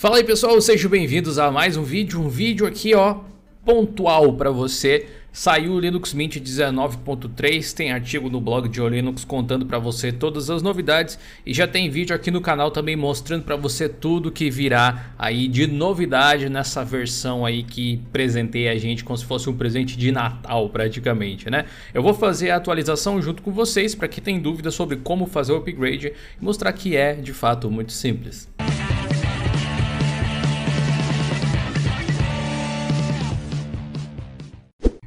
Fala aí pessoal, sejam bem-vindos a mais um vídeo, um vídeo aqui ó, pontual para você. Saiu o Linux Mint 19.3, tem artigo no blog de o Linux contando para você todas as novidades e já tem vídeo aqui no canal também mostrando para você tudo que virá aí de novidade nessa versão aí que presentei a gente como se fosse um presente de Natal praticamente, né? Eu vou fazer a atualização junto com vocês para quem tem dúvidas sobre como fazer o upgrade e mostrar que é de fato muito simples.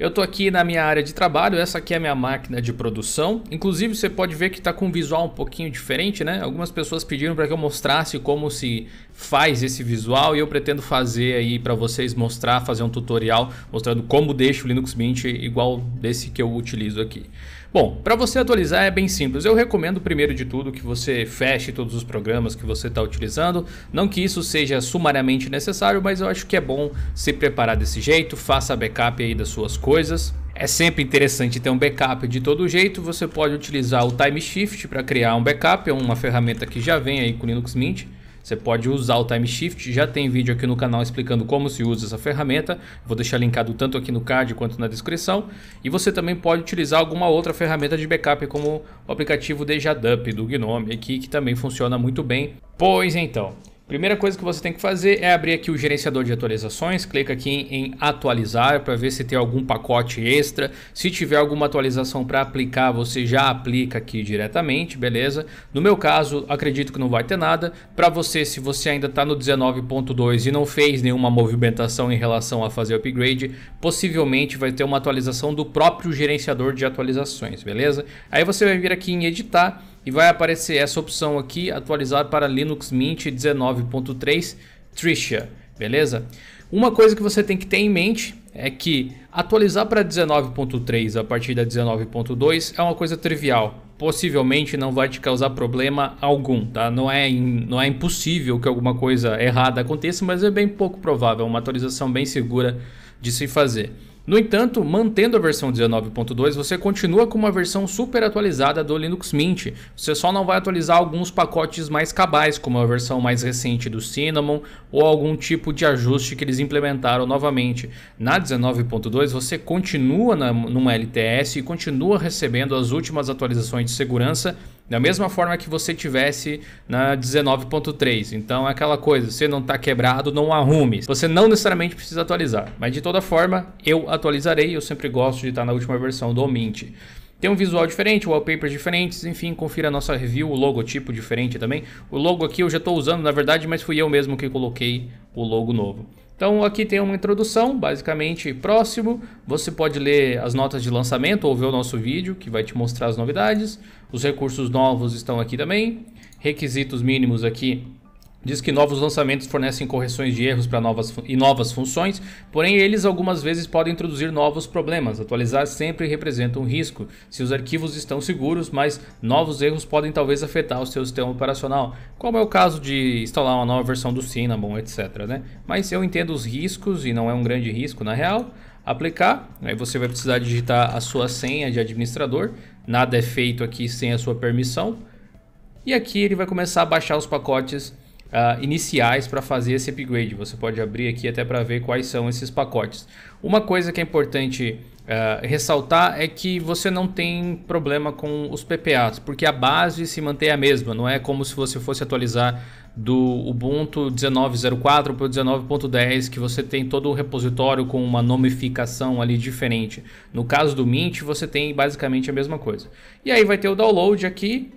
Eu estou aqui na minha área de trabalho, essa aqui é a minha máquina de produção. Inclusive você pode ver que está com um visual um pouquinho diferente, né? Algumas pessoas pediram para que eu mostrasse como se faz esse visual e eu pretendo fazer aí para vocês mostrar, fazer um tutorial mostrando como deixo o Linux Mint igual desse que eu utilizo aqui. Bom, para você atualizar é bem simples. Eu recomendo primeiro de tudo que você feche todos os programas que você está utilizando. Não que isso seja sumariamente necessário, mas eu acho que é bom se preparar desse jeito. Faça backup aí das suas coisas. É sempre interessante ter um backup de todo jeito. Você pode utilizar o Time Shift para criar um backup, é uma ferramenta que já vem aí com Linux Mint. Você pode usar o Time Shift, já tem vídeo aqui no canal explicando como se usa essa ferramenta, vou deixar linkado tanto aqui no card quanto na descrição. E você também pode utilizar alguma outra ferramenta de backup como o aplicativo DejaDump do Gnome aqui, que também funciona muito bem. Pois então, Primeira coisa que você tem que fazer é abrir aqui o gerenciador de atualizações, clica aqui em atualizar para ver se tem algum pacote extra. Se tiver alguma atualização para aplicar, você já aplica aqui diretamente, beleza? No meu caso, acredito que não vai ter nada. Para você, se você ainda está no 19.2 e não fez nenhuma movimentação em relação a fazer upgrade, possivelmente vai ter uma atualização do próprio gerenciador de atualizações, beleza? Aí você vai vir aqui em editar e vai aparecer essa opção aqui, atualizar para Linux Mint 19.3 Trisha, beleza? Uma coisa que você tem que ter em mente é que atualizar para 19.3 a partir da 19.2 é uma coisa trivial. Possivelmente não vai te causar problema algum, tá? Não é, não é impossível que alguma coisa errada aconteça, mas é bem pouco provável, uma atualização bem segura de se fazer. No entanto, mantendo a versão 19.2, você continua com uma versão super atualizada do Linux Mint. Você só não vai atualizar alguns pacotes mais cabais, como a versão mais recente do Cinnamon ou algum tipo de ajuste que eles implementaram novamente. Na 19.2, você continua na, numa LTS e continua recebendo as últimas atualizações de segurança da mesma forma que você tivesse na 19.3. Então é aquela coisa, você não está quebrado, não arrume. Você não necessariamente precisa atualizar. Mas de toda forma, eu atualizarei. Eu sempre gosto de estar na última versão do Mint. Tem um visual diferente, wallpapers diferentes, enfim, confira a nossa review, o logotipo diferente também. O logo aqui eu já estou usando, na verdade, mas fui eu mesmo que coloquei o logo novo. Então aqui tem uma introdução, basicamente próximo. Você pode ler as notas de lançamento ou ver o nosso vídeo que vai te mostrar as novidades. Os recursos novos estão aqui também. Requisitos mínimos aqui Diz que novos lançamentos fornecem correções de erros para novas e novas funções, porém eles algumas vezes podem introduzir novos problemas. Atualizar sempre representa um risco se os arquivos estão seguros, mas novos erros podem talvez afetar o seu sistema operacional, como é o caso de instalar uma nova versão do Cinnamon, etc. Né? Mas eu entendo os riscos e não é um grande risco na real. Aplicar, aí você vai precisar digitar a sua senha de administrador. Nada é feito aqui sem a sua permissão. E aqui ele vai começar a baixar os pacotes uh, iniciais para fazer esse upgrade. Você pode abrir aqui até para ver quais são esses pacotes. Uma coisa que é importante uh, ressaltar é que você não tem problema com os PPAs, porque a base se mantém a mesma, não é como se você fosse atualizar do Ubuntu 19.04 para o 19.10, que você tem todo o repositório com uma nomeificação ali diferente. No caso do Mint, você tem basicamente a mesma coisa. E aí vai ter o download aqui,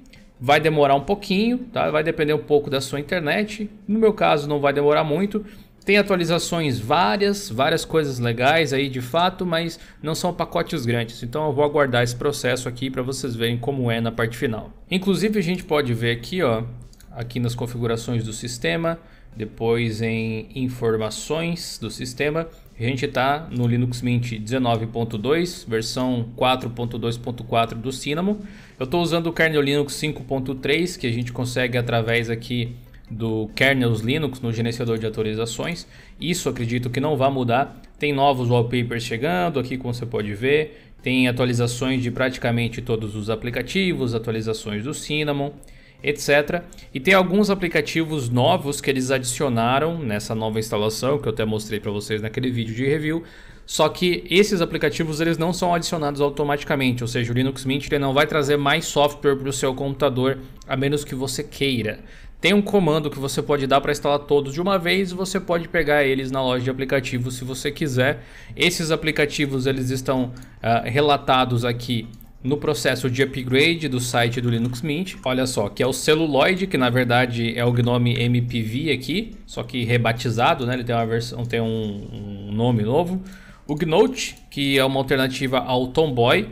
Vai demorar um pouquinho, tá? vai depender um pouco da sua internet. No meu caso, não vai demorar muito. Tem atualizações várias, várias coisas legais aí de fato, mas não são pacotes grandes. Então eu vou aguardar esse processo aqui para vocês verem como é na parte final. Inclusive a gente pode ver aqui, ó, aqui nas configurações do sistema, depois em informações do sistema, a gente está no Linux Mint 19.2, versão 4.2.4 do Cinnamon. Eu estou usando o kernel Linux 5.3, que a gente consegue através aqui do kernels Linux no gerenciador de atualizações. Isso acredito que não vai mudar. Tem novos wallpapers chegando aqui, como você pode ver. Tem atualizações de praticamente todos os aplicativos, atualizações do Cinnamon etc. E tem alguns aplicativos novos que eles adicionaram nessa nova instalação que eu até mostrei para vocês naquele vídeo de review. Só que esses aplicativos eles não são adicionados automaticamente, ou seja, o Linux Mint ele não vai trazer mais software para o seu computador a menos que você queira. Tem um comando que você pode dar para instalar todos de uma vez, você pode pegar eles na loja de aplicativos se você quiser. Esses aplicativos eles estão uh, relatados aqui no processo de upgrade do site do Linux Mint. Olha só, que é o Celluloid, que na verdade é o Gnome MPV aqui, só que rebatizado, né? Ele tem uma versão, tem um, um nome novo. O Gnote, que é uma alternativa ao Tomboy,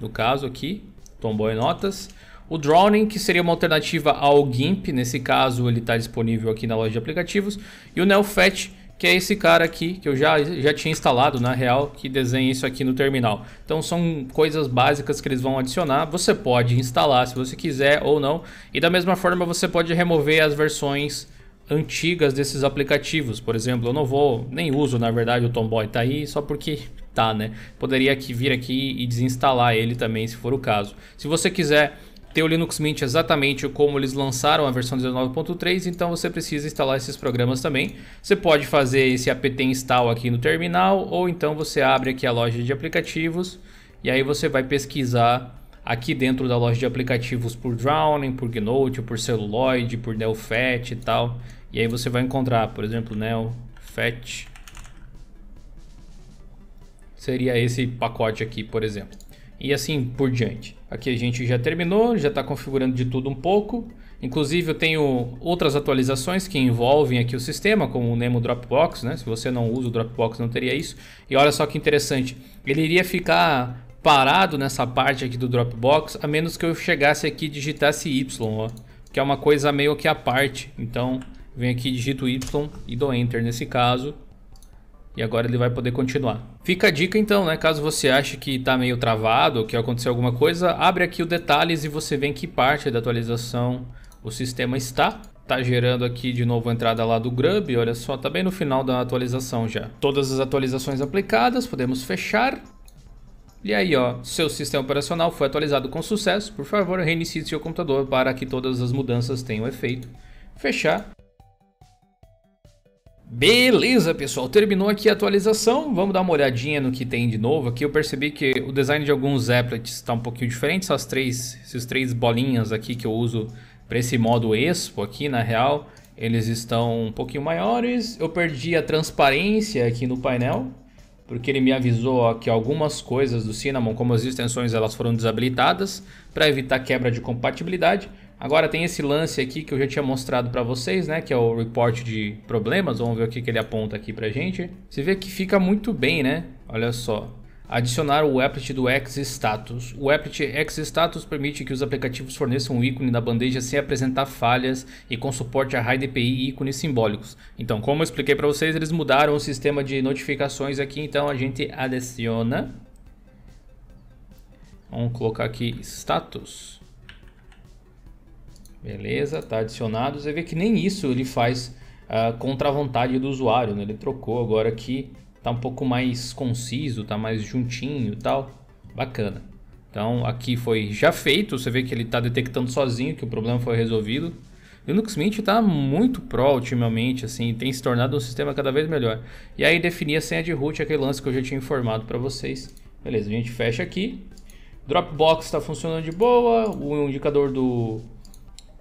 no caso aqui, Tomboy Notas. O Drowning, que seria uma alternativa ao GIMP, nesse caso ele está disponível aqui na loja de aplicativos. E o NeoFetch, que é esse cara aqui, que eu já, já tinha instalado na real, que desenha isso aqui no terminal. Então são coisas básicas que eles vão adicionar, você pode instalar se você quiser ou não, e da mesma forma você pode remover as versões antigas desses aplicativos, por exemplo, eu não vou, nem uso na verdade o Tomboy tá aí, só porque tá, né? Poderia aqui, vir aqui e desinstalar ele também se for o caso. Se você quiser ter o Linux Mint é exatamente como eles lançaram a versão 19.3, então você precisa instalar esses programas também. Você pode fazer esse apt install aqui no terminal, ou então você abre aqui a loja de aplicativos, e aí você vai pesquisar aqui dentro da loja de aplicativos por Drowning, por Gnote, por Celluloid, por NeoFat e tal. E aí você vai encontrar, por exemplo, NeoFat. Seria esse pacote aqui, por exemplo e assim por diante. Aqui a gente já terminou, já está configurando de tudo um pouco. Inclusive eu tenho outras atualizações que envolvem aqui o sistema, como o Nemo Dropbox, né? Se você não usa o Dropbox não teria isso. E olha só que interessante, ele iria ficar parado nessa parte aqui do Dropbox, a menos que eu chegasse aqui e digitasse Y, ó, que é uma coisa meio que à parte. Então, vem aqui, digito Y e dou Enter nesse caso, e agora ele vai poder continuar. Fica a dica então, né? Caso você ache que está meio travado, que aconteceu alguma coisa, abre aqui o detalhes e você vê em que parte da atualização o sistema está. Tá gerando aqui de novo a entrada lá do Grub, olha só, tá bem no final da atualização já. Todas as atualizações aplicadas, podemos fechar. E aí, ó, seu sistema operacional foi atualizado com sucesso. Por favor, reinicie seu computador para que todas as mudanças tenham efeito. Fechar. Beleza, pessoal, terminou aqui a atualização. Vamos dar uma olhadinha no que tem de novo aqui. Eu percebi que o design de alguns applets está um pouquinho diferente. Essas três, esses três bolinhas aqui que eu uso para esse modo Expo aqui, na real, eles estão um pouquinho maiores. Eu perdi a transparência aqui no painel, porque ele me avisou ó, que algumas coisas do Cinnamon, como as extensões, elas foram desabilitadas para evitar quebra de compatibilidade. Agora tem esse lance aqui que eu já tinha mostrado para vocês, né, que é o report de problemas. Vamos ver o que, que ele aponta aqui pra gente. Você vê que fica muito bem, né? Olha só. Adicionar o applet do XStatus. O applet XStatus permite que os aplicativos forneçam um ícone na bandeja sem apresentar falhas e com suporte a RAID DPI e ícones simbólicos. Então, como eu expliquei para vocês, eles mudaram o sistema de notificações aqui, então a gente adiciona. Vamos colocar aqui status Beleza, tá adicionado. Você vê que nem isso ele faz uh, contra a vontade do usuário, né? Ele trocou agora aqui, tá um pouco mais conciso, tá mais juntinho e tal. Bacana. Então aqui foi já feito, você vê que ele está detectando sozinho que o problema foi resolvido. Linux Mint está muito pro ultimamente, assim, tem se tornado um sistema cada vez melhor. E aí definir a senha de root, é aquele lance que eu já tinha informado para vocês. Beleza, a gente fecha aqui. Dropbox está funcionando de boa, o indicador do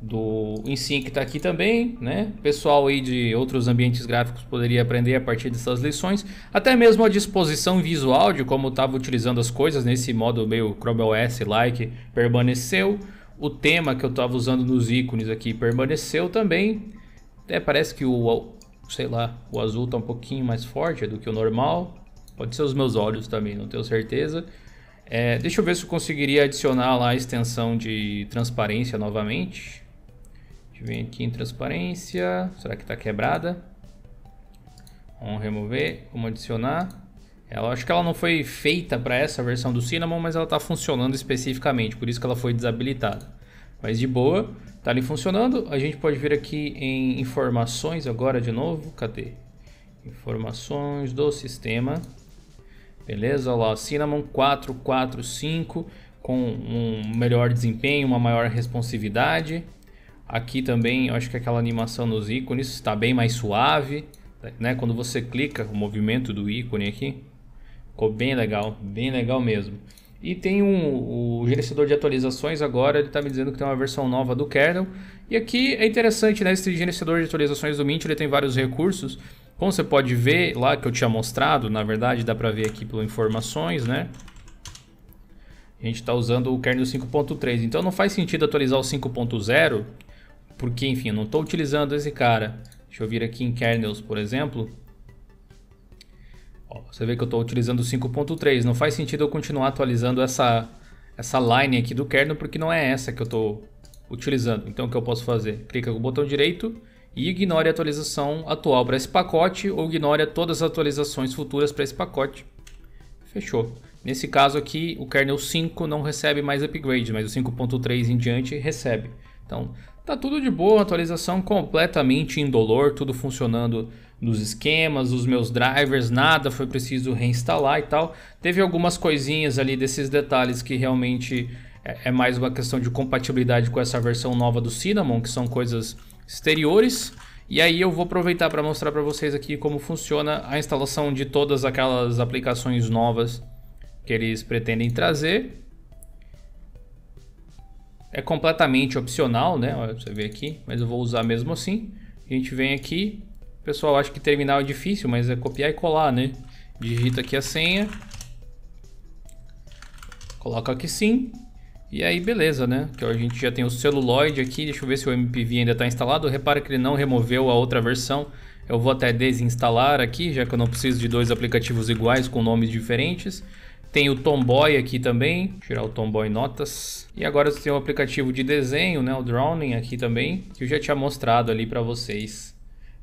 do InSync está aqui também, né? Pessoal aí de outros ambientes gráficos poderia aprender a partir dessas lições, até mesmo a disposição visual de como estava utilizando as coisas nesse né? modo meio Chrome OS like permaneceu, o tema que eu estava usando nos ícones aqui permaneceu também. Até parece que o sei lá, o azul está um pouquinho mais forte do que o normal. Pode ser os meus olhos também, não tenho certeza. É, deixa eu ver se eu conseguiria adicionar lá a extensão de transparência novamente vem aqui em transparência. Será que está quebrada? Vamos remover, vamos adicionar. Ela, acho que ela não foi feita para essa versão do Cinnamon, mas ela está funcionando especificamente, por isso que ela foi desabilitada. Mas de boa, está ali funcionando. A gente pode vir aqui em informações agora de novo. Cadê? Informações do sistema. Beleza, olha lá, Cinnamon 445 com um melhor desempenho, uma maior responsividade. Aqui também, eu acho que aquela animação nos ícones está bem mais suave, né? Quando você clica o movimento do ícone aqui, ficou bem legal, bem legal mesmo. E tem um, o gerenciador de atualizações agora, ele está me dizendo que tem uma versão nova do kernel. E aqui é interessante, né? Esse gerenciador de atualizações do Mint, ele tem vários recursos. Como você pode ver lá que eu tinha mostrado, na verdade dá para ver aqui pelas informações, né? A gente está usando o kernel 5.3, então não faz sentido atualizar o 5.0 porque enfim, eu não estou utilizando esse cara. Deixa eu vir aqui em kernels, por exemplo. Ó, você vê que eu estou utilizando 5.3. Não faz sentido eu continuar atualizando essa, essa line aqui do kernel, porque não é essa que eu estou utilizando. Então o que eu posso fazer? Clica com o botão direito e ignore a atualização atual para esse pacote ou ignore todas as atualizações futuras para esse pacote. Fechou. Nesse caso aqui, o kernel 5 não recebe mais upgrade, mas o 5.3 em diante recebe. Então, Tá tudo de boa, atualização completamente indolor, tudo funcionando nos esquemas, os meus drivers, nada foi preciso reinstalar e tal. Teve algumas coisinhas ali desses detalhes que realmente é, é mais uma questão de compatibilidade com essa versão nova do Cinnamon, que são coisas exteriores. E aí eu vou aproveitar para mostrar para vocês aqui como funciona a instalação de todas aquelas aplicações novas que eles pretendem trazer é completamente opcional, né? Olha, você vê aqui, mas eu vou usar mesmo assim. A gente vem aqui, o pessoal acha que terminal é difícil, mas é copiar e colar, né? Digita aqui a senha, coloca aqui sim, e aí beleza, né? Que a gente já tem o celuloide aqui, deixa eu ver se o MPV ainda está instalado. Repara que ele não removeu a outra versão. Eu vou até desinstalar aqui, já que eu não preciso de dois aplicativos iguais com nomes diferentes. Tem o Tomboy aqui também, tirar o Tomboy Notas. E agora você tem o aplicativo de desenho, né, o Drowning aqui também, que eu já tinha mostrado ali para vocês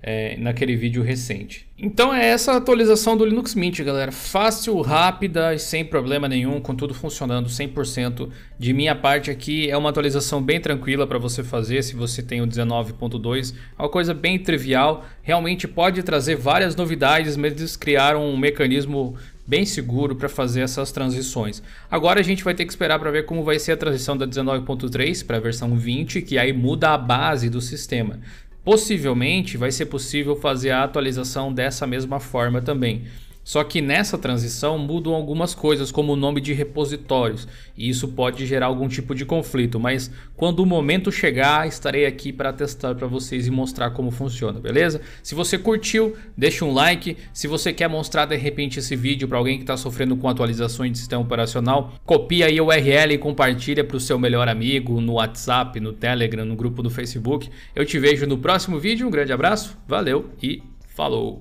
é, naquele vídeo recente. Então é essa atualização do Linux Mint, galera. Fácil, rápida e sem problema nenhum, com tudo funcionando 100%. De minha parte aqui é uma atualização bem tranquila para você fazer se você tem o 19.2. É uma coisa bem trivial, realmente pode trazer várias novidades, mas eles criaram um mecanismo bem seguro para fazer essas transições. Agora a gente vai ter que esperar para ver como vai ser a transição da 19.3 para a versão 20, que aí muda a base do sistema. Possivelmente vai ser possível fazer a atualização dessa mesma forma também. Só que nessa transição mudam algumas coisas, como o nome de repositórios, e isso pode gerar algum tipo de conflito, mas quando o momento chegar, estarei aqui para testar para vocês e mostrar como funciona, beleza? Se você curtiu, deixa um like. Se você quer mostrar de repente esse vídeo para alguém que está sofrendo com atualizações de sistema operacional, copia aí o URL e compartilha para o seu melhor amigo no WhatsApp, no Telegram, no grupo do Facebook. Eu te vejo no próximo vídeo, um grande abraço, valeu e falou!